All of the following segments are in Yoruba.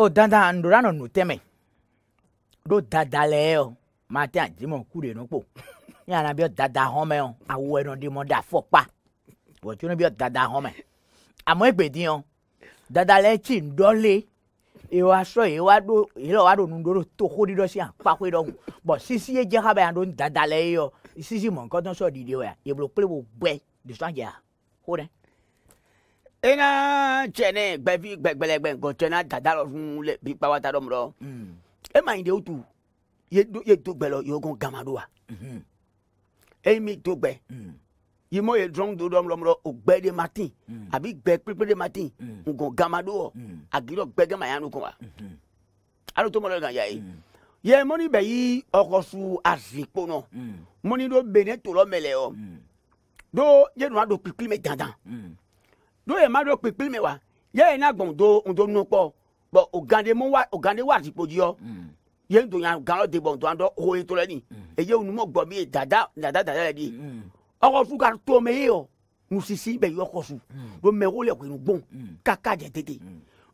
o Dada, ndora nɔ nu tɛmɛ ɖo dada lɛ yɛ o maa tɛ àdìmɔ ku de nu kpo yàrá bí dada hɔn mɛ o awo ɛnu di mɔ da fɔkpa wòtí ni bí o dada hɔn mɛ àmọ́ ìgbè dín o dada lɛ tsi ndɔlé ewa sɔ ye wa do ye la wa do nu toko di dɔ si akpakpe dɔ ŋu bɔn sisi ye dze ha bɛ yan do dada lɛ ye sisi mɔ nkɔtɔn sɔ didi o ya yebolo kple bo bɛ disɔn jɛ ko dɛ ena tsene gbɛvi gbɛgbɛlɛgbɛ ŋgɔ tsena dada lɔ fún lɛ bi kpawa ta dɔ mɔrɔ mm. ema yi de wotu ye do ye do gbɛ lɔ yewo gɔn gama do wa emi do gbɛ yi mo ye drɔn do dɔ mɔrɔ o gbɛ de ma ti abi gbɛ kpekpe de ma ti ŋgɔ gama do wɔ agirɔ gbɛ gama yanu kɔ wa alo to mɔrɔ gan ya ye yɛ mɔni bɛ yi ɔkɔsu azikpo nɔ mɔni do bene tolɔ mɛlɛ yɔ do yenu ado kpikpi mɛ dandan. Mm no ye ma do kpekpe me wa ye ye na gbɔn do ndo nu kpɔ bɔn ogande mu wa ogande wa zikpo dziɔ ye ndo yan gan de bɔn do an dɔ ho ye to lɛ ni eye hmm. onu mo gbɔ mi ye dada dada dada lɛ di ɔkɔsu hmm. ka to me ye o nusisi bɛ yɔ kɔsu do mɛ wo le ko nugbɔn kaka jɛ tete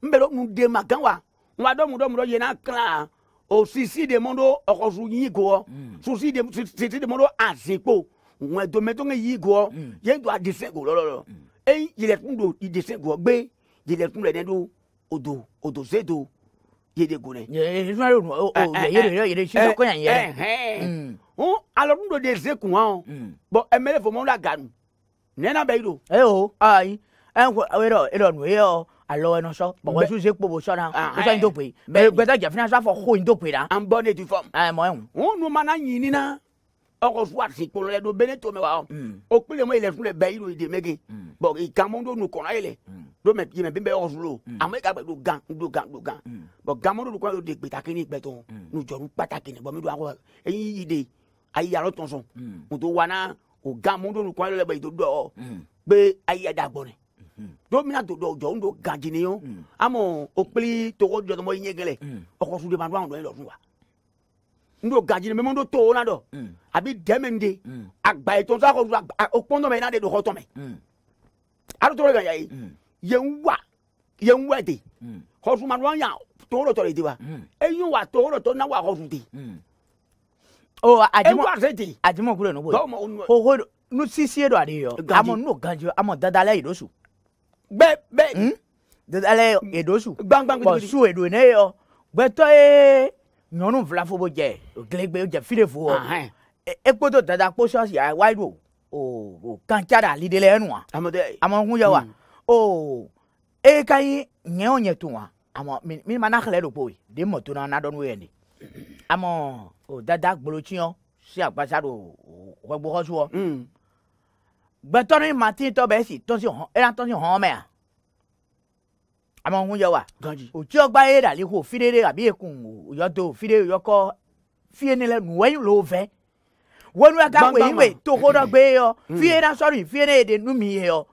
nbɛ do nu de ma gan wa nwa dɔ mu dɔ mu dɔ ye na kan o sisi de mo do ɔkɔsu yi goɔ sisi de sisi de mo do azikpo ŋun ɛdomɛ to ŋa yi goɔ ye ndo a disi go lɔlɔlɔ eyi yɛlɛkun do idese gɔ gbe yɛlɛkun lɛ nɛdo odo odo se do yede go nɛ. yɛlɛ o yɛlɛ yɛlɛ yɛlɛ sisɔ kɔɲa yɛlɛ. hun alɔkun do de se kun wa bɔn ɛmɛlɛ fɔ mɔmɔla ganu nɛɛna bɛ yi do. ɛ o ayi ɛ n ko ɛrɛ ɛrɛ nu ye ɔ alɔ ɛnɔ sɔ bɔn su se kpobo sɔ na o sɔ n to pe mɛ gbɛtɛ jɛfina sɔ fɔ ko n to pe la. an bɔ ne ti fɔ. ɛ mɔ ɔkɔ fu asi kpolo lɛ do bene tome wa o kpele mo ilẹ̀ sun lɛ bɛ yiro ide mege bɔn ìkàmɔ do nu kɔnɔ yɛlɛ do mɛ yɛmɛ bi bɛ ɔkɔ sun lo àmọ́ ìka gbɛ do gan do gan do gan bɔn gamɔ do kɔnɔ de gbeta kini gbɛtɔ nu jɔnu kpata kini bɔn mi do akɔ eyi yi de ayi yalɔ tɔnsɔn muto wana o gamɔ do nu kɔnɔ yɛlɛ bɛ ido dɔ gbe ayi yada gbɔnɛ domina do dɔ jɔn do gan jini yɔ amɔ o kpeli tɔgɔ jɔdɔmɔ yi ɲɛ gɛlɛ ɔkɔ sun de ma do anw dɔ yɛ lɔ sun wa ndo gaji meme ndo to ona do mm. abi deme nde mm. agba eto sa o okpondo me na de do ko to me mm. aro to ga yayi e. ye nwa ye nwa de ko su man wan ya to ro to e de wa eyun wa to ro to na wa ko su de o ajimo e ajimo kure no boy ho ho nu sisi do ade yo amo no ganjo amo dadale idosu gbe gbe hmm? dadale edosu gbangban gbe su edo ne yo gbe to eh nyɔnu vlafo bo dze glegbe dze fi ɖe vo ekpoto e, e dada kposɔ si awa ɖo o o kantsa ɖe ali ɖe le enua ameŋu ya wa hmm. o eye ka ye nyɛwo nye tu wa amɔ mi ma na xlẽ ɖo kpoe de mɔ to na na dɔ nu yɛ ne amɔ o dada gbolotsiɔ si agbasa ɖo o o gbɔ xɔsuɔ gbɛtɔ ni matitɔ bɛ si tɔnsi hɔn eya tɔnsi hɔn mɛ a ama ho yɛ wa oti ɔgba ye dali ho fide de abi ekun yɔdo fide yɔkɔ fie ne lɛ nuwɛnyi lo vɛ wọnú ẹka wèyí wèyí tó kó dọgbe yọ mm. fíye náà sọrọ ìfíye náà èdè nú yẹ yọ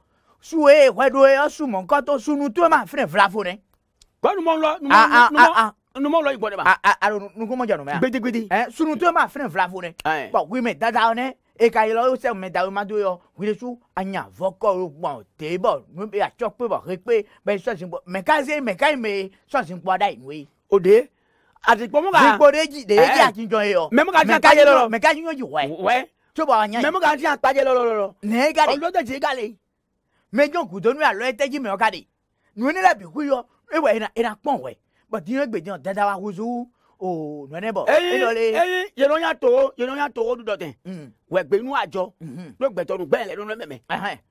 su ye ìwẹ́dọ̀ e, yọ su mọ̀ nǹkan tó sunu tó máa fẹ́rẹ̀ fila fún rẹ. gbọ́ numọ lọ numọ ah, ah, ah, lọ ìgbọ́ de ma. alo nugu mọ jọ numẹ. gbedegbede. Eh, sunu tó máa fẹ́rẹ̀ fila fún rẹ. bọ wíìmẹ̀ dada ọ eka yi lɔ wo sɛ mɛda wo ma do yɔ wuli su anya vɔkɔ wo gbɔn te bɔ nu bɛ atsɔ pe bɔ he bɛ sɔsi gbɔ mɛka se mɛka yi me sɔsi gbɔ da yi nue. o de atikpɔ mu ka. zikpo de dzi de ye dzi atijɔ ye yɔ. mɛ mu ka ti akpajɛ lɔrɔ mɛka yi yɔ dzi wɛ. wɛ tso bɔ anya yi. mɛ mu ka ti akpajɛ lɔrɔ nɛ ega de ɔlɔdɔ ti ega le. mɛ jɔn kudo nu alɔ ɛtɛji mɛ ɔka de. nu ne la bi ku yɔ ewɔ o nɔnɛ bɔ. eyi eyi yenoya togo yenoya to. du dɔ tɛ. wɛ gbɛnu àjɔ. n'o gbɛtɔnu gbɛn lɛ nɔnɔ mɛmɛ.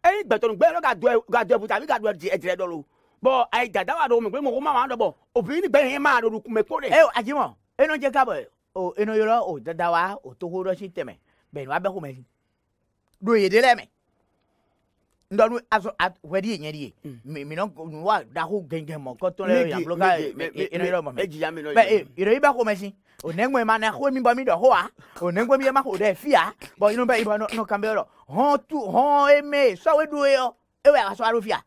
eyi gbɛtɔnu gbɛn lɛ ka dɔ ka dɔ buta a bɛ ka dɔ ɛdrɛ dɔ lo. bɔn ayi dada wa dɔgɔ mɛ gbɛmɔgɔ ma wa dɔ bɔ obìnrin gbɛn yɛn ma dɔ kun bɛ ko de. ɛ ajimɔ eno jɛ ka bɔ o eno yɔrɔ o dada wa o togo dɔ si tɛmɛ bɛn wa bɛ ko mɛ do yede lɛ mɛ ndɔnu azɔ wɛri yɛ ɲɛri ye minɛn wa dako gɛngɛn mɔ kɔtɔn lɛ yabolo ka ere yɔrɔ mɔ mɛ mɛ ere ibà kò mɛsi o nɛgbɛ ma nɛ ko mi bɔ mi dɔ ho wa o nɛgbɛ mi yɛ ma ko dɛ fia bɔn inú bɛ ibà n'o kan bɛ yɔrɔ hɔn tu hɔn eme sɔwe du yɔ ewɛ a ka sɔ alo fia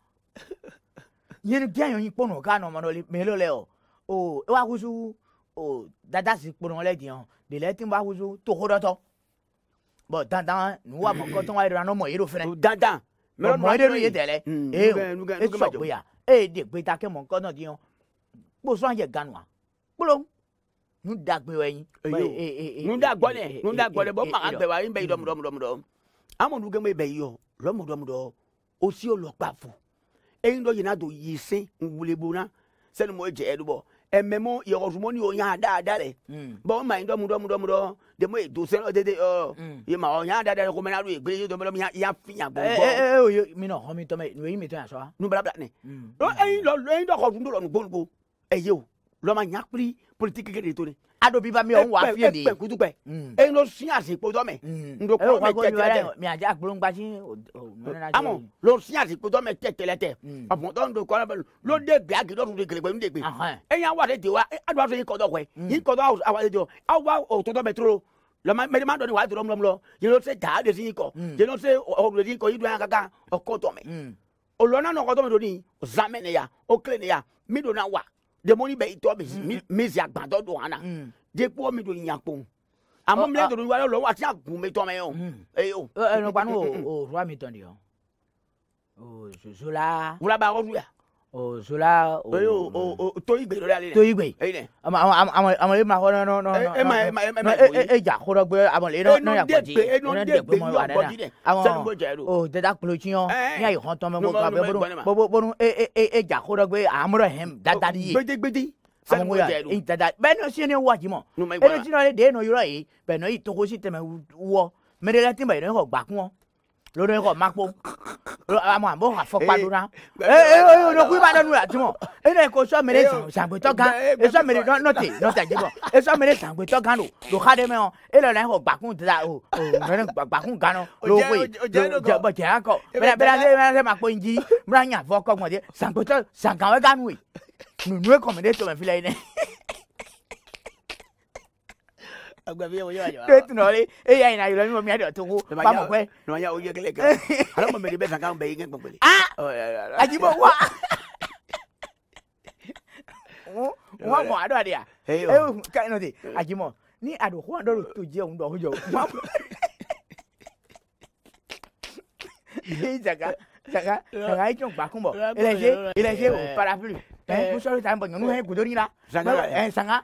yẹn diɛ yɛn kpɔnɔ ká nɔ mɔdɔ mɛlɛ lɛ o o ewa kusu o dada si kpɔnɔ lɛ diɛ de lɛ ti ba kusu toho dɔtɔ bɔn dandan nuwa mɔ kɔtɔn wa yɛrɛ n'o mɔ yɛrɛ o fɛnɛ dandan mẹrọ mọ ẹdẹ nuyi tẹlẹ ee e sọ pé ya ee de gbé ta kẹ mọ nǹkan náà di yan kó ganu wa kpọlọ nu da wa yin. nu da gbọlẹ nu da gbọlẹ bọ màá bẹ wa yín bẹ yí dọmọdọmọ dọmọdọ amadu gẹmọ bẹ yí ọ lọmọdọmọdọ o sí ọ lọ gbà fún eyín dọ yìí náà tó yìí sẹ ń mo jẹ́ ẹ dúbọ̀ ɛmɛ mo yɔgɔsumɔ ni o yàn da da rɛ hmm. bɔn maa yi dɔmu dɔmu dɔmu dɔ dɛmɛ hmm. ye dosɛn ɔ tete ɔ ye maa ɔ yàn da da rɛ ko mɛ n'alu ye gbele dɔmu dɔmu y'a fiyan gbɔngbɔn. ɛɛ ɛɛ o ye min na hɔmi tɔmɛ o ye min to yan sɔ wa. nu balabala ne. Hmm. ɛyin lɔ ɛyin dɔ kɔ dun dɔ lɔ nugbɔnugbɔ ɛ ma o lɔma politiki de to ne ado bi ba mi ọ̀hún wà fíye ni. ẹgbẹ́ kutukpẹ ẹyin ló sin àsìkpótọ́ mẹ. ndokoro mẹ tẹtẹlẹtẹ. mi àjẹ àgbọ̀ngbàsí òmìnira jẹ. amọ ló sin àsìkpótọ́ mẹ tẹtẹlẹtẹ. ọ̀pọ̀tọ́ ndokoro bẹ ló dé bi agidọ́ tún de gẹlẹgbẹ ń dègbè. ẹyin awo de tiwa adu aso yin kọtọ kọẹ yin kọtọ awo àti tiwa awo òtọtọ mẹ tóró lọmọ mẹrin máa dọ ni wàá dọrọ múlọmúlọ yìí ló ṣe jà á lè sin ikọ yìí ló ṣe ọrùn lè sin ikọ yìí dùn yàn kankan ọkọ tọmẹ olùwọ́n náà nọkọ tọmẹ tó ní zamẹ nìyà ó kílẹ̀ nìyà mí dùn náà wà demoni bɛ itɔ bɛ mezi agbadɔ do ana dekpo mi do nyakpo àmọ́ mi lẹ́yìn tó ní wáyé lọ́wọ́ àti àgùn mi tọ́ mi o. ẹnu panu o rúwa mi tán ni o zola. wúlaba ọdún ya zola toyigbe lórí ale la toyigbe amale ma ko nɔnɔ nɔnɔ e ma e ma e ma e ja ko dɔ gbɛ amale nɔ nɔ ya kɔji nɔ de gbe mɔ wɛrɛ la awɔ o dada kulo tiɲɔ n y'a ye hɔn tɔmɛ ko ka bɛ bɔnu bɔnu e e e ja ko dɔ gbɛ amurɔ hɛn dadali ye gbede gbede sanwó jẹrù amuya e dada bɛɛ n'o sini wa jimɔ e n'o sinɔ de n'o yɔrɔ ye bɛɛ n'o y'i togo si tɛmɛ wɔ mɛrɛlɛ ti ma yɛrɛ lona ko makpo ama bo ha padura e e no ku ba danu ati mo e na ko so mere sangbe to gan e so mere no te no te je bo e so mere sangbe to gan lo lo o e lo na ko gbakun da o o mere gbakun gan lo we je bo je ako bera bera le na se makpo nji mra nya fo ko mo de sangbe to Ugavia wenyewe unajua. Kwetu noli. Eh, ina yule mimi miadi watungu. Pamoja kwe. Unajua uje kile kile. Alafu mmelibeza kama bei ngenge kweli. Ah! Ajibo wa. Wa mo ado adia. Eh, ka no di. Ajimo. Ni ado kwa ndo tuje undo hujo. Hii jaga. Jaga. Jaga hicho bakumbo. Ile ile ile paraplu. Eh, kushauri tambo ngunu he gudorila. Sanga. Eh, sanga.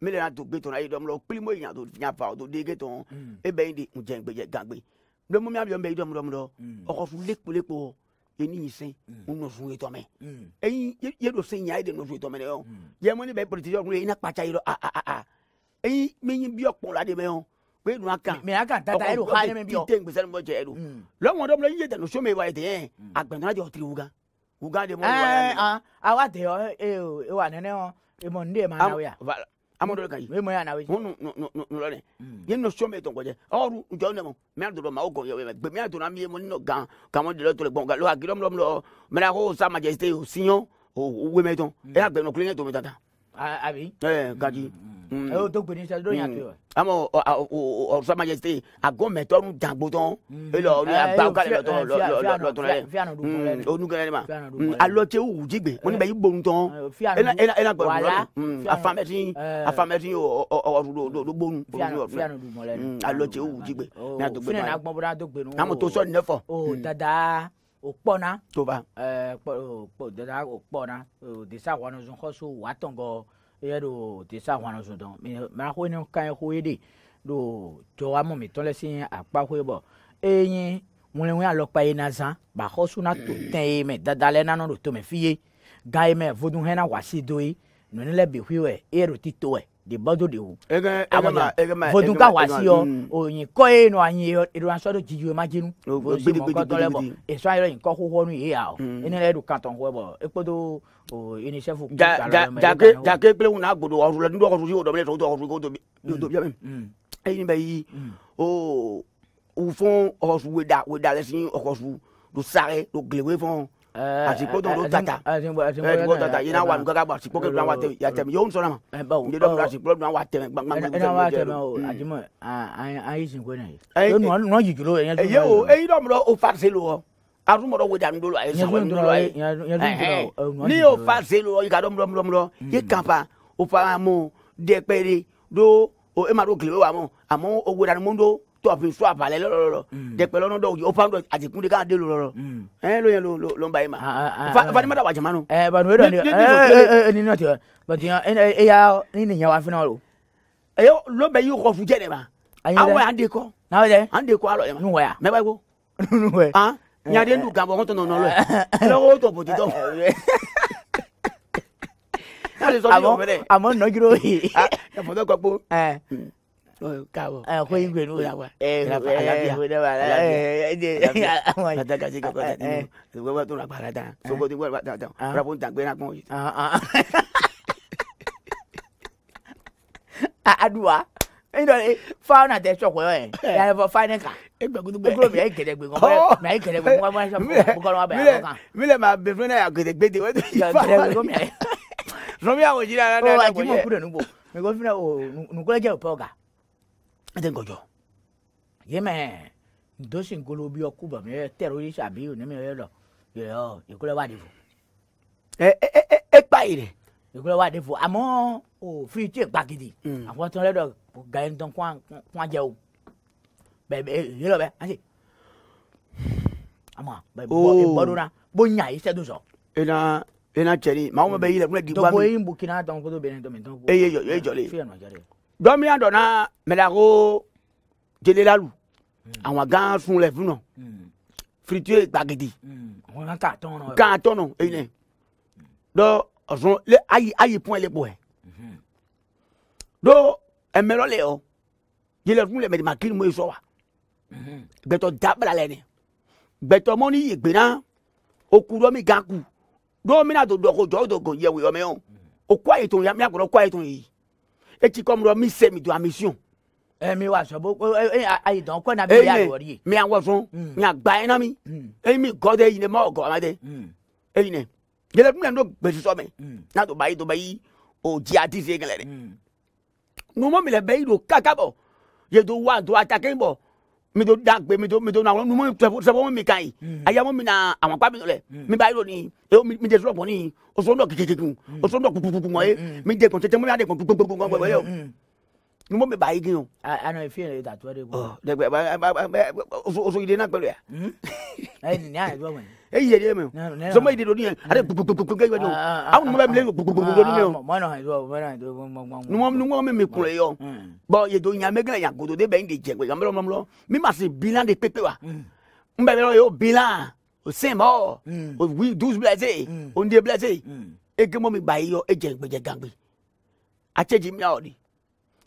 mi le na do gbe tɔn na yi dɔm lɔ kpili mo yi nya do nya fa o do dege tɔn mm. e yi de ŋdze gbedze gagbe lɛ mi abiyɔn bɛ yi dɔm dɔm dɔ ɔkɔfu lekpolekpo yeni yi sɛn mo nɔ sun etɔ mɛ eyi ye do sɛn nya mm. ye de nɔ sun etɔ mɛ dɛ yɛ mo ni bɛ politi yɔ kun ye ina kpatsa yi dɔ a a a eyi mi yi bi ɔkpɔ la de mɛ yɔn pe nu akan mɛ akan tata ɛdo ha yɛ mɛ bi yɔ ti te gbèsè ni mo jɛ ɛdo lɔmɔ dɔm lɛ amadu ka yi. mɛ mɛ yana wei. hunu nulɔlɛ mm. yen nɔ sɔmi tɔn kɔjɛ ɔru njɔ ne mɔ mɛ dɔrɔn ma o gɔn yɛwɛ gbɛ mɛ dɔrɔn mi ye mɔ nínú gan kàmɔ dɔrɔn tó lè gbɔn galo hakilɔ mi lɔ mɛ ko sa majɛsite o siyɔn o wɛmɛ tɔn ɛ mm. y'a e gbɛnɔ kulonkɛ tó mi a tan. abi. ɛɛ kadi. Mm. ẹ o tó gbèdé sẹdúró yàn tó yọ. àmọ́ ọsọ majesté agọmẹtọ ń jàgbó tán elọ mm. mm, ní agbáwókàlẹ lọtọ lọtọ rẹ onúkẹrẹ ni ma alọtẹ wù jígbẹ mo níbẹ yìí gbóhùn tán ẹnà gbọdọ lọrọ afamẹtí afamẹtí ọdún gbóhùn alọtẹ wù jígbẹ oh, ní àtọgbẹ báyìí àmọ́ tó sọ ní nẹfọ. o oh, dada o kpɔna. tó bá. ɛɛ kpɔ o dada o kpɔna o desa wanosun kɔsu wa tɔngɔ eya do te sa hwana so don me ma ho ne kan e ho ye de do jo wa mo mi ton le sin apa e ho bo eyin wule wule ye na zan ba xɔ su to tɛn ye mɛ dada lɛ nanɔ do to fi ye ga ye mɛ vodu hɛn na wasi do ye nɔni lɛ bi hui wɛ eye do ti to wɛ debɔdo dewo voduka wasiɔ onyinkɔ ye nɔ anyi eɖoansɔdo dzidziwo ma dzinu vodusimɔkɔtɔlɛ bɔ esɔanyɔrɔ yinkɔ xoxo nu yeya o ene lɛ eɖo kantɔn xoɛ bɔ ekpedo o unicef. jake jake kple ŋun n'a gbodo ɔsùn lɛ n'i dɔgɔsùn si o dɔbɔ ne sɔn o dɔgɔsùn o dɔbi mɛ eyi bɛ yi o o fɔn ɔkɔsu weda weda lɛ si ɔkɔsu do sare do glewe fɔn asikpo don do tata asikpo eh, eh, tata yi na wa nu kaka bɔ asikpo kekun wa tɛmɛ yatɛmɛ yow sɔrɔ ma n yɛrɛ bolo asikpo don wa tɛmɛ gbangba n yɛrɛ tɛmɛ o ajimɔ an yi sinko na ye nɔ jijuro yɛ ɲɛ o eyi dɔ mɔdɔ o farise lo wɔ arumɔdɔ wo dan dolo a ye sɔgɔ dolo ye ni y'o farise lo wɔ yi ka dɔn mɔdɔ mɔdɔ yi kanpa o fa mo dɛpɛri do o e ma do kile wa mo a mo o wo dan mo do tọfin sọ abalẹ lọrọrọ mm. dẹpẹ lọnà dọw o fan dọ a ti kun de k'a den lọrọ mm. ẹn lóye ló ló n ba ye ma fanima da wa jama nù. ẹ banu e dọ ni ẹ ni nọ ti wa batiya e y'a ni nin yawa fana o. ẹ yọ lọ bẹ y'i kọ fujẹ de ma awo an de kọ an de kọ alọ yẹ ma n'u waya mẹ b'a ye ko n'u waya an ɲaden dun gabɔ n tɔnɔ nɔlɔ ye lɔkɔ tɔ bɔ titɔ a mɔ nɔjuro ye a fɔtɔ ka ko káàbọ̀ ah, eh, eh, eh, ẹ ko igwe n'o la wa alabiya alabiya pata gasi ka kọta ni sogo bá tó la baara da sogo ti bọ la baara da rabu ta gbẹna kún yi. aduwa n dɔ fa na tɛ sɔkɔyɔ yɛ yɛrɛ fɔ fa ne kan e gbɛkutu gbɛ e kulo mi a ye gɛdɛgbɛ nkɔ mɛ a ye gɛdɛgbɛ nkɔ mɛ a ye sɔkɔ nkɔ mɛ a yɛrɛ kan. mi lɛ maa bɛ fɛn na y'a gɛdɛgbɛ de o de y'i fa ma dɛ. sɔmi y'a wɔ jira la. o wa jimu kuru de nu bɔ mɛ ko fana o nukulajɛ o pɔ kan eten gojo yeme ndosi ngolo bi okuba mi terrorist bi oni mi yo yo ikule wa difu e e e e pa ire ikule wa difu àmọ́ o fi ti pa gidi mm. àwọn ton ledo ga en don kwan kwan je o be be yo be ase àmọ́ be bo bo na bo nya ise do so ina ina cheri ma o be ile kule di ba mi dogo yin bukina don ko do be ni to mi don ko eye yo eye jole fi eno jole dɔ miya dɔnna mɛlako jelelalu àwọn gan sun lɛ fún nɔ firitue gbagidi gan tɔnɔ eyinɛ dɔ ɔsùn lé ayi ayi pɔn ɛlɛ pɔ yɛ dɔ ɛmɛlɔ lɛ yɔ jelelalu lɛ mɛdìmá kiri mo yi sɔ wa gbɛtɔ dabla lɛ ni gbɛtɔ mɔ ni yegbena Oku mi gan ku dɔ mina do dɔgɔjɔ dɔgɔ yɛwò yɔmɛ o okɔ ayi tó ya mi akɔrɔ kɔ ayi tó yi eti kɔm dɔ mi se mi do a mi si o. mi wa sọ bó ẹ ayi dán kọ́ na mi yà wọ̀ yìí. mi àwọn sun hmm. mi àgbà ẹ̀ náà mi hmm. ẹ̀ mi gọ́ de yìí ni mọ́ ọ̀gọ́ ọ̀madé hmm. ẹ̀ yìí ni yẹlẹ mi nà ló gbèsè sọ mi nà tó báyìí tó báyìí o jí a ti se kẹlẹ dẹ. numọ́ mi lẹ bẹ́ẹ̀ yìí do kákábọ̀ yẹ do wa do atakẹ́ bọ̀ mi to dagbe mi to mi to na nu mo sẹfọ mi kan yi aya mo mi na àwọn pa mi lẹ mi ba yọrọ ni eyo mi de sọrọ bọ ni o sọ n o sọ kukukuku mọ ye mi de kun tètè mo yà de kun gbogbogbò gbogbo o nu mi ba yi gin o. ana ifi yẹrẹ ta tuwa de ko. ọ dẹgbẹ o so yìí de náà pẹ̀lú ya. ẹ nìyà yẹn tó wà wọnyí eyi yɛrɛ mɛ zɔnba yi de do ni yɛ ale gbogbogbogbo kɛ yɔrɔ aw numu bɛ bilen gbogbogbogbo do ni yɛ numu numu mi mi kun le yɔ mm. bɔn yedo ɲamɛ gɛlɛ yan godo de bɛ n de jɛ gbɛgbɛ mɔlɔ mɔlɔ min ma se bilan de pepe wa n bɛ yɔrɔ ye o bilan o sen mm. o wi douze blessé mm. o ndé blessé e gɛmɔ mi ba yi yɔ e jɛ gbɛjɛ gangbe a cɛ ji mi awɔ de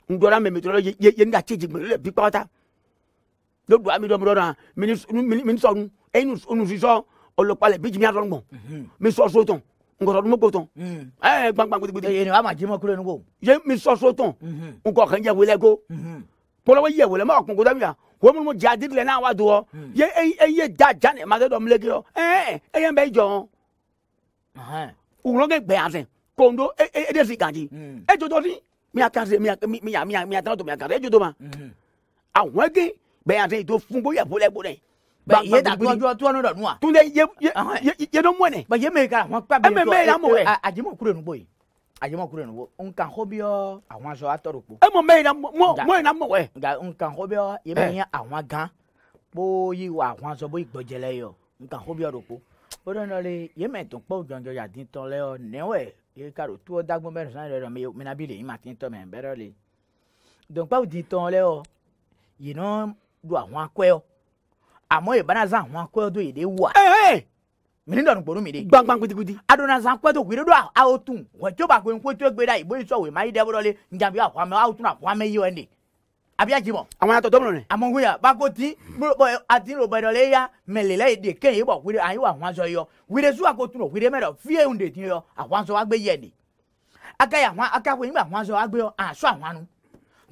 n dɔra mɛ mi dɔrɔn ye n da cɛ ji gbɛlɛ bi kpata lódùá mi dɔn mi dɔn na mi ni sɔnu e sisɔn olokpalẹ bi jimiya dɔrɔn gbɔn mi sɔ so tɔn nkɔtɔ dumu ko tɔn ɛɛ gbangban gbedegbede. ee nin wa ma ji ma kulo ni ko. ye mi sɔ so tɔn nkɔ kan jɛ wele ko kɔlɔbɔ yɛ wele ma kun ko dami ya wo minnu ja diri lɛ n'a wa do wɔ ye e ye da ja ne ma se dɔ miliki yɔ ɛɛ e ye n bɛ jɔ wulɔnkɛ gbɛɛ yan fɛ kondo e e e de si ganji e jo dɔ si miya kase miya miya miya miya ma a wɛnke gbɛɛ yan fɛ to funko yɛ bolɛ but ye da tuwa tuwa tuwa nɔdɔ nua. tunde ye ye uh-huh. ye ye dɔn mɔ ne. but ye mɛ kala hɔn pa bɛ tɔ ɛ a jɛmɔ kure nubo ah, ah, eh, ye a eh. jɛmɔ kure nubo ah, nkan hɔ bi yɔ àwọn aṣọ atɔrɔ kpo. ɛ mɔ mɛ yina mɔ mɔ yina mɔ wɛ. nka nkan hɔ bi yɔ ye mɛ yɛ àwọn gan kpo yi wa àwọn aṣọ bó ìgbɔjɛlɛ yɔ nkan hɔ bi yɔ do kpo. o de nɔ le ye mɛ tún kpɔ jɔnjɔ yadi tɔ lɛ yɔ nɛwɛ ye karo tuwɔ dagbɔn bɛ sɔn yɛrɛ mi mina bi le yi ma ti tɔ mɛ bɛrɛ le. dɔnkpaw di tɔn lɛ yɔ yinɔ do àwọn akɔyɔ àmọ́ ìbáraza àwọn akọ́dọ̀ èdè wà. mìlíọ̀nù gbòòrò mi de. gbangban kutikudi. adonazan kpɛtɔ kuri do awo tun wa tso ba koyin ko tso gbe da ibo isɔ wo ma yi dɛbɔrɔ le njabi awo amɛ awo tun awo amɛ yi wɛn de. a bɛ jibɔ. àwọn yàtọ̀ dɔmínú ni. àmọ́ nkúnya bako ti bɔ ati ló bɛrɛ ya mɛlɛlɛ yi de kéye bɔ wíde ayi wa hwansɔ yɔ wíde su ako tun o wíde mɛrɛ fiye ń de ti yɔ ahwansɔ wa gbé yɛ de. akaya hwan akako yin bɛ ahwansɔ wa gbé yɔ àṣọ àwọn anu.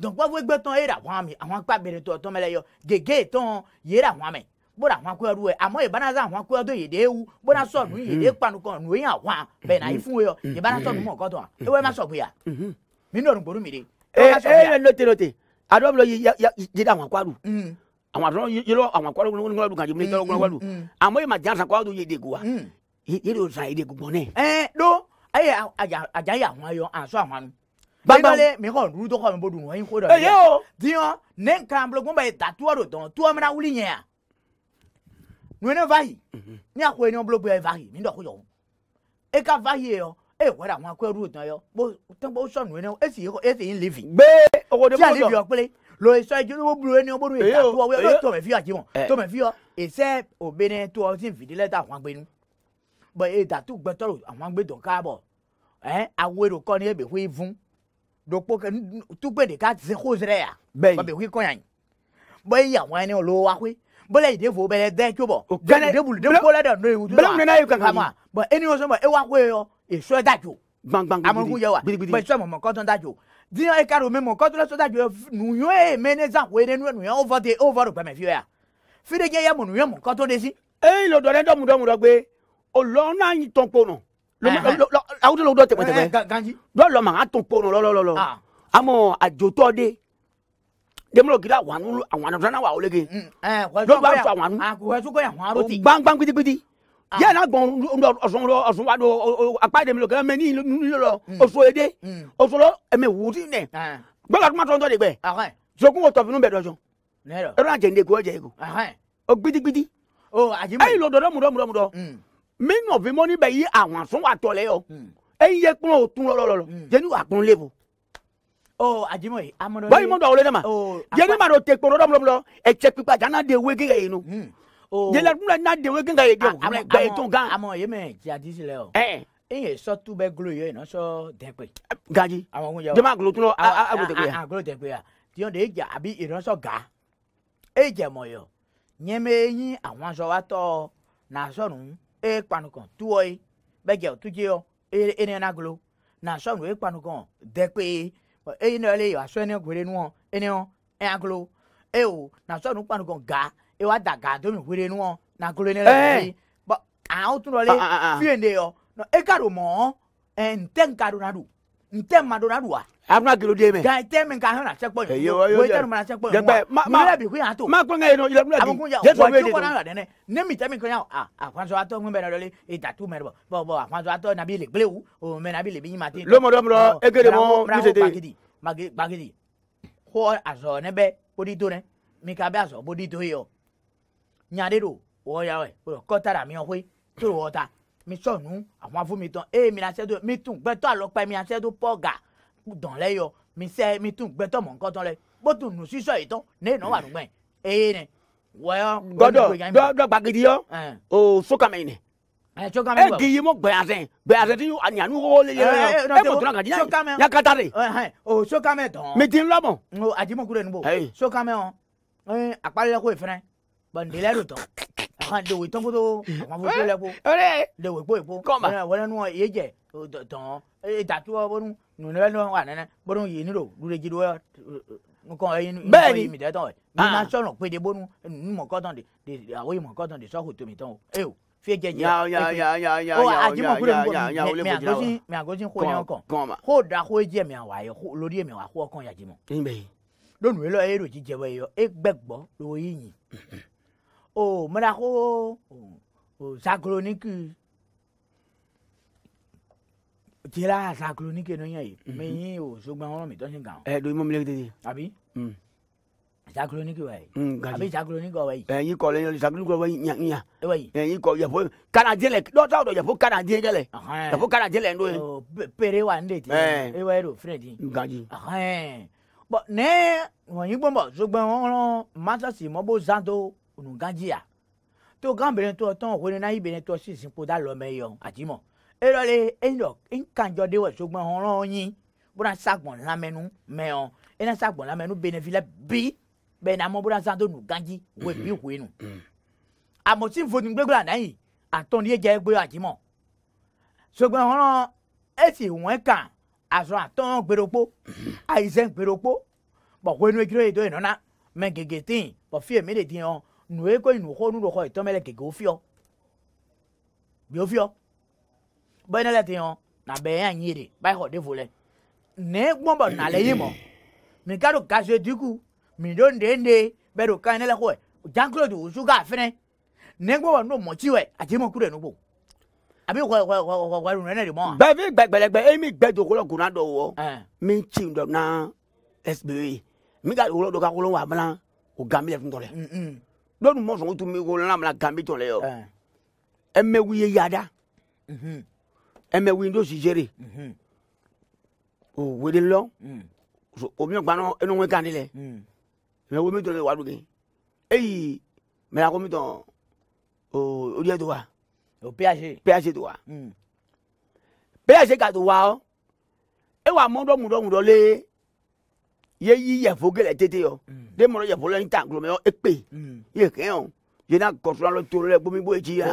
dɔnkɔ fún gbẹtɔn yéèrè àwọn àmì àwọn akpa bèrè tɔ̀tɔ̀mɛlɛ yɔ gègé tɔn yéèrè àwọn àmì bora ahwakoa ruwe amo yebana za ahwakoa do yede ewu bora so nu yede kpanu kan nu yin ahwa be na ifun yo yebana so nu mo nkan to ewe ma so buya mi no run gboru mi re eh eh note note ado blo yi je da ahwakoa àwọn àtúntò yẹlò àwọn akọrọ yìí mà jà sàn kọ́ ọdún yìí dègò wa yìí ló sàn yìí dègò gbọ́n náà. ẹ do ayé ajá yà wọn tó kọ́ mi bó dùn wọ́n yín kó dọ̀ yẹn. o. diyan ne nkan bolokun bẹ tatuwa do dɔn tuwa mi na wuli yẹn yan nwene vahi mhm. ni akwe ni oblobo ya vahi mi ndo kuyo e ka vahi yo e wera wọn akwe road na yo bo tan bo so nwene e si e si living gbe owo de bo yo pele lo e, so e juro buru e, ni oboru e ta to we to me fi aji won eh. to me fi yo e se obene to o tin fidi leta wọn gbe nu bo e ta tu gbe toro àwọn gbe don ka bo eh ni e be wi fun dopo ke tu gbe de ka ze ko zre ya bo be wi ko yan bo e ya wọn ni o lo wa bala ide fo bala den kyobo gana de bulu de bola da no ewu bala mun na yu kan kama but any o so mo e wa ko yo e so da jo gbang gbang amon ku ye wa but so mo mo ko ton da jo di e ka ro me mo ko ton so da jo nu yo e me ne za we ne nu yo over the over ro pa me fi ya fi de ye mo nu yo mo ko ton de si e lo do re do mu do mu do gbe o lo na yin ton po no awudu lo do tẹpẹtẹpẹ dọ lọ ma a ton po no lọlọlọ àmọ́ àjòtọ de demuro gida wanu awanu rana wa olege mm, mm, eh, lo ba fa wanu ah, oti gbangban gbidigbidi ah. yẹ na gbọn ọsùn ọsùn wa do apá ìdèmí lòkè ẹmẹ ní ìlú lọ oṣù èdè oṣù lọ ẹmẹ wù sí nẹ gbọdọ tó má tọ́ ń tọ́ de gbẹ sokun wo tọfinu bẹ dọjọ ẹrọ náà jẹ ndé kó jẹ ego o gbidigbidi ẹyìn lọ dọdọ mudọ mudọ mudọ mm. mi nọ fi mọ níbẹ yí àwọn àsùnwàtọ lẹ yọ ẹyìn yẹ kúrò tún lọlọlọ jẹ ní wà kún lébo o ajimoye amoro ye. bɔyi mo dɔn wolo ne ma jeli ma do te kporo dɔ mulomulɔ ɛtsɛ pipa jana de wege ka yen no jeli kuma na de wege ka yen de o hmm. gba yen tun gan. amọ ye mɛ jadisi lɛ o. ɛɛ eye sɔtu bɛ gulo ye nɔ sɔ dɛgbɛ. gaji jama gulo tun agulo dɛgbɛ ya. agulo dɛgbɛ ya tiɲɛ de ye ja abi irɔsɔ ga e jɛ mɔ yɔ nyɛmɛ yin àwọn aṣọ wa tɔ nasɔnu e kpanukan tuwɔ ye bɛ jɛ o tu je yɔ e nɛnagolo nasɔnu e kpanukan dɛgbɛ ye eyi na ele wa sɔɛ ne gwere nuɔ ene yɔ eagolo eyo na sɔɛ nu kpanu gɔn ga ewa da ga domi gwere nuɔ na golo ne la yi bɔn àwọn tún lọ lé fíyèndé yɔ eka do mɔ ɛ ntɛ nka do na do ntɛ madonna do wa. afuna kilo den mɛ. nka tɛ min ka hɛn na sɛ kpɔ nin. eyi o y'o jɛ o mana sɛ kpɔ nin. jɛpɛ ma ma mun yɛrɛ bi ko yan to. ma ko n ka yen nɔ yɛrɛ bila bi jɛ sɔrɔ de don. ne mi tɛ min ko a a kwanso a tɔ na dɔle e ta tu mɛri bɔ bɔn bɔn nabi le gbilewu o mɛ nabi le bi ɲuman ten. lomɔdɔ mɔdɔ e ke de mɔ misete. bagidi ko a ne bɛ o di to ne mi ka bɛ a sɔrɔ bo di to ye o ɲade do o y'a wɛ kɔta la mi ɔ koyi to o ta mi sọ̀nù àwọn afúnmitàn ee mi lásẹ̀ tó mi tún gbẹ́tọ́ àlọ́pẹ́ mi lásẹ̀ tó pọ̀ gà dàn lẹ́yọ mi sẹ́ mi tún gbẹ́tọ́ mọ̀ nǹkan tán lẹ bó tún nù sísọ yìí tán ní ìnáwó àdúgbò yẹn ee ni wọ́ọ́ gbọ́dọ̀ gbọ́dọ̀ gbàgidi yọ o sókàmẹ́ ni ẹ gìyì mọ gbẹyàsẹ gbẹyàsẹ ti àyànú wo le yẹrẹ yẹrẹ ẹ bọ tura ka di yan yakata de. o sókàmẹ́ tán. mi ti n lọ́mọ. o àdìmọ̀kúrẹ́ nìbò sókàmẹ́ wọn àpálẹ́lẹ́kọ̀ọ́ ìfẹ́rẹ́ bọ̀ǹdẹ́lẹ́rù tán kan dewe tɔn koto a ma fɔ ko lɛ ko dewe ko ye ko wɛrɛ nu ye jɛ tɔn e da tuwa bonu nunu bɛ nɔn wa nɛnɛ bonu yen do lule jiri wɛ nkɔn ye nkɔn ye mi tɛ tɔn ye mi na sɔnna pe de bonu nu mɔ kɔtɔn de de awo ye mɔ kɔtɔn de sɔ tomi tɔn o e o fiyɛ jɛjɛ o a ji ma kule mɔ mɛ a gosi mɛ a gosi ko ɲɔgɔn kɔn k'o da k'o ye jɛ mɛ a wa ye lori ye mɛ a k'o kɔn ya ji ma lónìí lọ ẹ yẹ lòdì jẹ wẹ yọ ẹ gbẹgbọ lòyìn yìí. o mara ko o sakoloniki tira sakoloniki no yẹn yìí mhm. mi yín o sọgbọn ọ̀rọ̀ mi tọ́sí gan. ẹ doyin mọ mi lẹ́yìn tètè. àbí mm. sakoloniki wa yìí. Mm, àbí sakoloniki wa yìí. ẹ yín kọ lẹ́yìn sakoloniki wa yìí yan yan. ẹ wa yìí. ẹ yín kọ yẹfo kanadiyẹ lẹ dọtọ dọ yẹfo kanadiyẹ jẹ lẹ. yẹfo kanadiyẹ lẹ ndo yẹ. pere wa n de ti. ẹ ẹ wa yẹ do fúnẹ di. nga di. bɔn ne wọ̀nyí gbọ́n bọ̀ sọgbọn ọ̀rọ̀ masasi mọ́bó santo kunu ganjia to gambere to ton woni na ibere to sisin po da lo meyo atimo erole enlo nkanjo de we sogbon ran yin bora sagbon lamenu meon ena sagbon lamenu benefile bi be na mo bora sando nu ganji we bi we nu amo tin fo tin gbegbe anayin aton ye je gbe atimo sogbon ran esi won kan aso aton gberopo aisen gberopo bo wenu egire do inona men gegete bo fie mi de din on nue ko inu xɔ nuɖo xɔ etɔ mɛ lɛ gege wofiɔ biofiɔ bɛn ne lɛ te yɔ na bɛ yɛ anyi de ba xɔ devo lɛ ne gbɔn bɔ na lɛ yi mɔ mi ka do gaze diku mi do ndende bɛ do kan ne lɛ xɔɛ jankuro do wosu ka fɛnɛ ne gbɔn bɔ no mɔtsi wɛ ati mɔ ku de nugo àbí wọ wọ wọ wọ wọ ìrùnà rẹ mọ. bẹẹ fi gbẹgbẹlẹgbẹ emi gbẹdo kolo gunna dɔ wɔ mi tsi dɔ na sba e. mi ka wolo dɔ ka wolo wa bana o gan mi yɛ tuntɔ lɛ dɔnni mɔsɔn o tun bɛ ko lamla gambi tɔ la yɔ ɛmɛwu ye yada ɛmɛwu ndo si zere o wele lɔ o mi gbanɔ enunwe kan de lɛ ɛmɛwu mi tɔ le wa duge eyi mɛlako mi tɔ o o diɛ to wa o phc phc to wa phc ka to wa ɔ e wa mɔdɔmudɔmudɔ ye yi yevu ge le tete yɔ mm. de mɔlɔ yevu le nta gblɔme yɔ ekpe mm. ye ke yɔ ye na gɔtura lɔ to lɛ gbomi bo etsi ya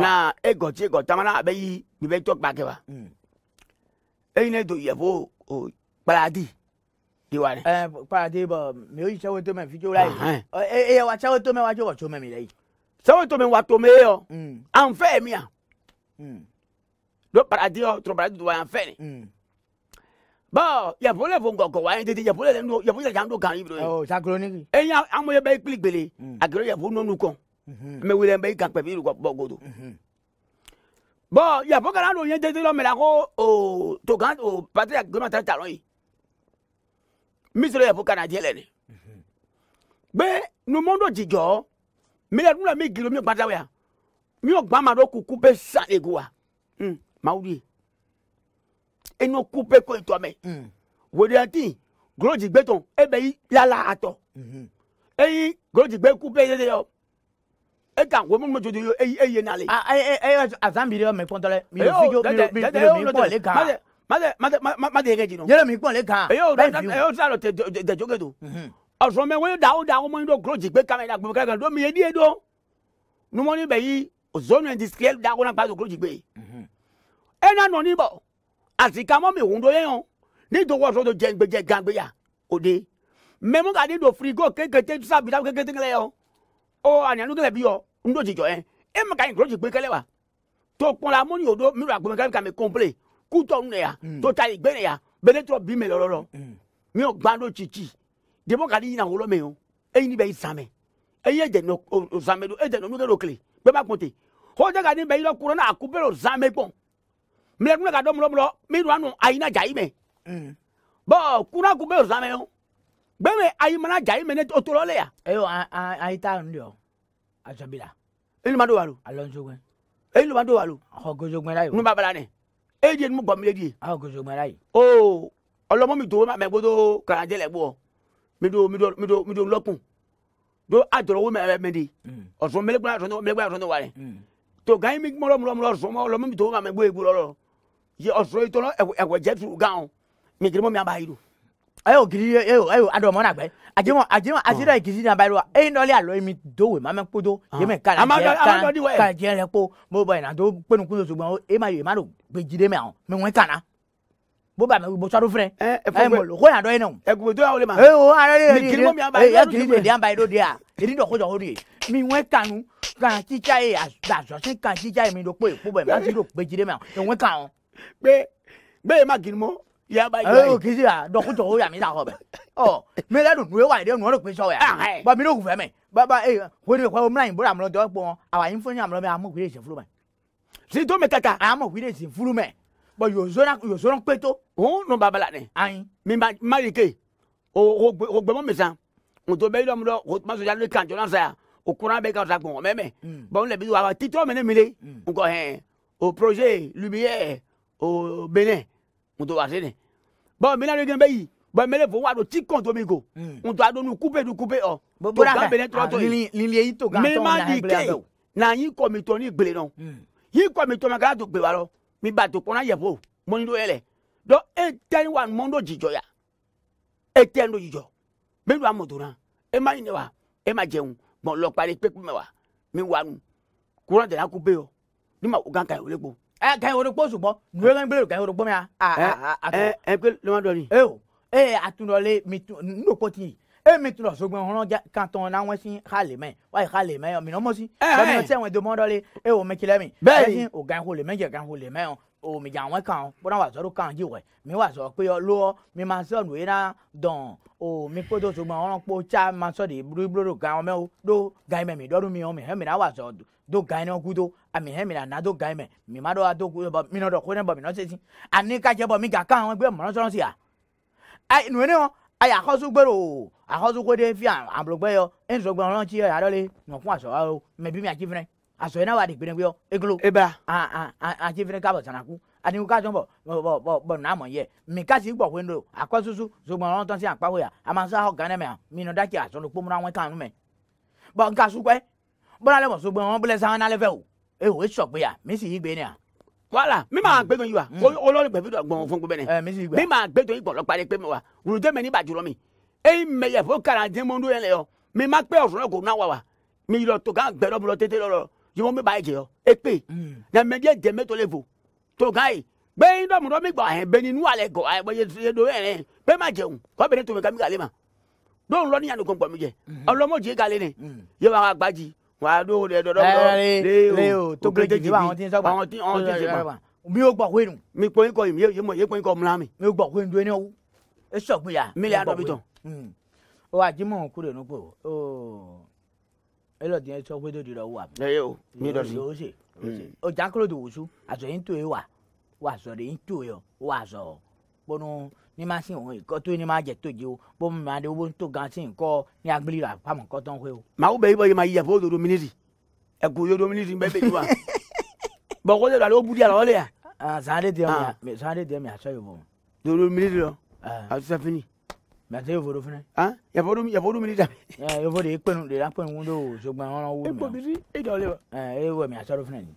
na egɔtsi egɔtama na e e abe yi mi bɛ tɔ kpa ke wa mm. eyi ne do yevu o kpladi di wa ne. ɛɛ eh, kpladi bɔ mi o yi sɛwo tome fi tso la e, yi eye wa sɛwo tome wa tso wɔ tome mi la yi. sɛwo tome wa tome yɔ anfɛ mi ya do kpladi yɔ tɔrɔ kpladi do wa anfɛ ne bon yabole fo ngɔkɔ wa yɛn tete yabole yɛn do yabole yɛn do kan ibiro ye. ɔ sakuloniki. eyi amu yɛ bɛ ikpili gbele a kɛra yabo nɔnu kɔn mɛ wele bɛ ikan pɛbi irukɔ bɔ godo. bon yabo kana do yɛn tete lɔ mɛla ko o to kan o pati agbɛma ta talon ye misiri yabo kana diɛ lɛ ni. gbɛ numondo jijɔ miyadunla mi gilo mi gbadawo ya mi yɔ gbama do kuku bɛ sa egu wa mawuli ye ɛnu ku bɛ kɔ itɔ mɛ mm. wòlíyàtì gòlòjì gbé tán ɛbɛ yi yàrá àtɔ ɛyi gòlòjì gbé ku bɛ yẹlẹ yọ ɛta wo mímu jojo yọ ɛyi ɛyẹ n'ale. ɛ ɛ e, ɛ e, e, azanbiri yɔ mɛ pɔntɔlɛ mi ò fi jo mi ò mi ò mi kɔ le kan made made made yɛrɛ jinu. yɛrɛ mi kpɔn le kan. ɛ y'o ɛ y'o sira lɔ tɛ tɛ joge do. ɔsɔmɛ mm-hmm. wo da o da o mɔnyi do gòlòjì gbé kamɛ na gbɛmɛ kɛrɛ kan do mi yɛ di yɛ do numɔni bɛ yi zone industrielle da o na gba do gòlòjì gbé. ɛ na nɔ ni bɔ asika mɔ mi wundo ye yɔn ni do wɔsɔ do jɛ gbɛjɛ gangbɛ ya o de mɛ mun ka di do firigo kekete tusa bi ta kekete kele yɔ o anianu kele bi yɔ n do jijɔ yɛ e ma ka ɲi kuro ti gbe kele wa to kpɔn la mo ni o do mi ra gbɛmɛ ka mi kɔnpile k'u tɔ nu ne ya to ta li gbɛ ne ya bɛlɛ tɔ bi mi lɔlɔlɔ mi yɔ gban do tsitsi debo ka di yina wolo mi yɔ eyi ni bɛ yi zamɛ eyi ye jɛnɛ o mile eh. kuna kaɖo mlɔmlɔ mi ɖu anu ayi na dza yi me bɔn kuna kun bɛ zan mɛ o gbɛmɛ ayi mana dza yi mɛ ne o tolɔ le ya. ayiwa ayi t'a nu de o a jɔ bi e e la. e ma do wa lo. alonso gbɛ. e ni ma do wa lo. ɔ gozo gbɛ la yi o. nuba bala ne e je numu gbɔ mi di. ɔ gozo gbɛ la yi. o ɔlɔmɔ mi do ma mɛ gbɔdɔ kalajɛ lɛ bɔ mi do mi do mi do mi do lɔkun do a dɔrɔn wo mɛ mɛ di ɔsɔn mɛlɛgbɛ y'a sɔn mɛlɛgbɛ y'a sɔn wa ye to gan mi mɔlɔmɔlɔmɔlɔ sɔn mɔlɔmɔ mi do ma mɛ gbɔ egbɔ ye ɔsoro yi tɔlɔ ɛwɔ jɛ turu gan o mɛ jiri mɔ mi a b'a yiri ayo giri ayo ayo ado mo na gbe ajimo ajimo asira igisi na bairu e no le alo mi do we ma me podo ye me kala je ka je re po mo boy na do penu kun ṣùgbọ́n e ma ye ma do gbejide me àwọn me won kana bo ba me bo charo fre e mo lo ko ya do ene o e gbo do ya o le ma e o ara le mi kirimo mi aba e giri de amba ido dia e ni do ko mi won kanu kan chicha e da so se kan chicha mi do po e po boy ma ti do gbejide me àwọn e won kan pé bẹ́ẹ̀ má gírí mọ́ yà bá yà yìí. kì í ṣe à dọ̀kú jọ ó yà mí dàkọ̀ bẹ̀. ọ mi lẹ́nu ìwé wà ìdẹ́nu ọ̀rọ̀ pé sọ yà. bá mi ló kù fẹ́ mẹ́ bàbá ẹ wọ́n ti pẹ́ omi náà ìbúra àmọ́ dọ́pọ̀ wọn àwọn àyínfó ní àmọ́ mi àmọ́ wílé ìṣe fúlùmẹ̀. sí tó mi kàkà. àmọ́ wílé ìṣe fúlùmẹ̀ bọ̀ yòòzó náà pé tó. òun nù bàbá la ni. ayin. mi má rí ike o gbẹmọ mi san nto bẹ yọmọ dọ o ma sọ yàrá kan jọ náà sàyà o kura bẹ ka sa gbọ̀n mẹ́mẹ́ bọ́n lẹ́bi wa titọ́ mi ni mi le nkọ hẹ́n o projet o benin ŋutɔ hmm. ah, hmm. wa sini bɔn mina de gɛn bɛ yi bɔn mele fo wa do ti kɔn tomi ko ŋutɔ a do nu kupe do kupe ɔ to gan benin tɔrɔ tɔ ye lili yi to gan tɔn na ye gbele bɛ o na yi kɔmi tɔ ni gbele nɔ yi kɔmi tɔ ma k'a to gbeba lɔ mi ba to kɔnɔ yɛ fo mɔni do yɛlɛ dɔn e tɛni wa mɔn do jijɔ ya e tɛni do jijɔ mi do a mɔto na e ma ɲinɛ wa e ma jɛun bɔn lɔkpari pepe na kupe yɔ ni o gan o le kẹyìn orí pọ ṣùgbọ́n nùwé kan gbèrò kẹyìn orí pọ mi a. ẹ ẹ pé ló má dọ ni. ẹ eh, o ẹ eh, àtúndọ̀lé mi nùpọ̀ tì í ẹ mi tún lọ sọgbọn ọhún ọjà kàtàn náà wọn sí hàlẹ mẹ wáyé hàlẹ mẹ ọmọ ìnáwó sí. bẹ́ẹ̀ni ọtí ẹwọn ìdòmọ dọlé ẹ ò mẹkìlẹ mi. bẹ́ẹ̀ni ọgá ìhòlè mẹjẹ ọgá ìhòlè mẹ ọ omi dza wɛn kan bó na wà zɔ kan dzi wɛ mi wà zɔ pé ló mi ma sɔ nu yina dɔn o mi kó tó sogbɔn ɔlɔn kpó tsa ma sɔ gan mɛ o gan mɛ mi dɔ mi o mi hɛn mi na wà zɔ do gan ne kudo ami hɛn mi na na gan mɛ mi ma dɔ wa do mi nɔ dɔ ko ne mi nɔ sesi ani ka jɛ mi ga kan wɛn gbé mɔlɔ sɔrɔ si asɔyɛ na wa de gbɛnɛgbɛ yɔ eglo. eba ba. a a a a ti fɛnɛ k'a bɔ sanaku ani ko k'a sɔn bɔ bɔ bɔ bɔ n'a mɔ yɛ mi k'a si gbɔ wen do a kɔ susu zogbɔn ɔn tɔn si a kpawo ya a ma sa hɔ gan ne a mi nɔ da ki a sɔn do kpomuna wɛn kan mɛ bɔn nka su kɔɛ bɔn ale mɔ zogbɔn ɔn bilɛ sangan n'ale o e o e sɔ gbe ya mi si yi gbe ne ya. wala mi ma mm. gbẹdọ yi wa olórí gbẹfi dọ gbọn fún gbẹbẹ ni mi ma gbẹdọ yi gbọlọ parí pé mi wa e wùdó mẹ ní bàjúrọ mi eyi mẹyẹ fún karandínmọdún yẹn lẹ yọ mi ma pẹ ọsùn náà yìí wọn mi báyìí jẹyọ ekpe na mẹdiẹ dẹmẹ tó lè fò tó ga yìí bẹẹ ní dọmọ dọmọ gbọ ẹ bẹẹ ní inú alẹ gọ ẹ bẹẹ yẹ do ẹ bẹẹ má jẹun kọ bẹẹ ní tòmí kàmí gàlẹ ma dóun lọ níyànjú kọ̀ǹkọ̀ mi jẹ ọlọmọdé gàlẹ ni yẹ wà gbájí wà á dó rẹ dọdọ dọ rẹ o tó gbé jẹjì bí àwọn tí ń sọgbà àwọn tí ń sọgbà mi ò gbọ̀ wẹ́nu. mi pọ̀ ikọ̀ yìí yé mọ̀ yé pọ̀ ikọ̀ mìíràn mi. mi ò gbọ̀ wẹ́nu dúró ní ọwọ́ ẹ sọ̀gbìyà. mílíọ̀nù dọ̀bìtàn. o àjẹmọ̀ kúrò nípò elɔdi yɛ tsɔ gbedo di rɔ wa. ɛyɛ o mi dɔ si. o se o se o jakolo de wusu azɔ yin to ye wa wa azɔ de yin to yɔ wa azɔ bɔnu ni ma sin òun ìkọ́ tó ní ma jẹ tó jẹ o bó mi ma de owó tó gan sí nkọ́ ní agbélé rà pàmò kọ́ tán wé o. màá bẹ̀ yí bọ̀ yìí ma yí yàtọ̀ òdodo mínísì ẹ̀kú òdodo mínísì bẹ́ẹ̀ bẹ̀ yí wa bọ̀kọ́ lè lọ àlọ́ budi àlọ́ lẹ̀ yà. sàn án lè tẹ̀ mi àṣọ yìí bọ̀. òdodo mínísì lọ ah. àti sàfínì gbàtí yóò fọdọ fúnẹ. yà fọdọ mi yà fọdọ mi níta. yóò fọdọ yìí pẹ̀lú lè ra pẹ̀lú wúndò ṣùgbọ́n wọn wú mi. ẹ pọ̀ bíbí ẹ jọ lè wọ. ẹ wọ mi àṣọ fúnẹ ni.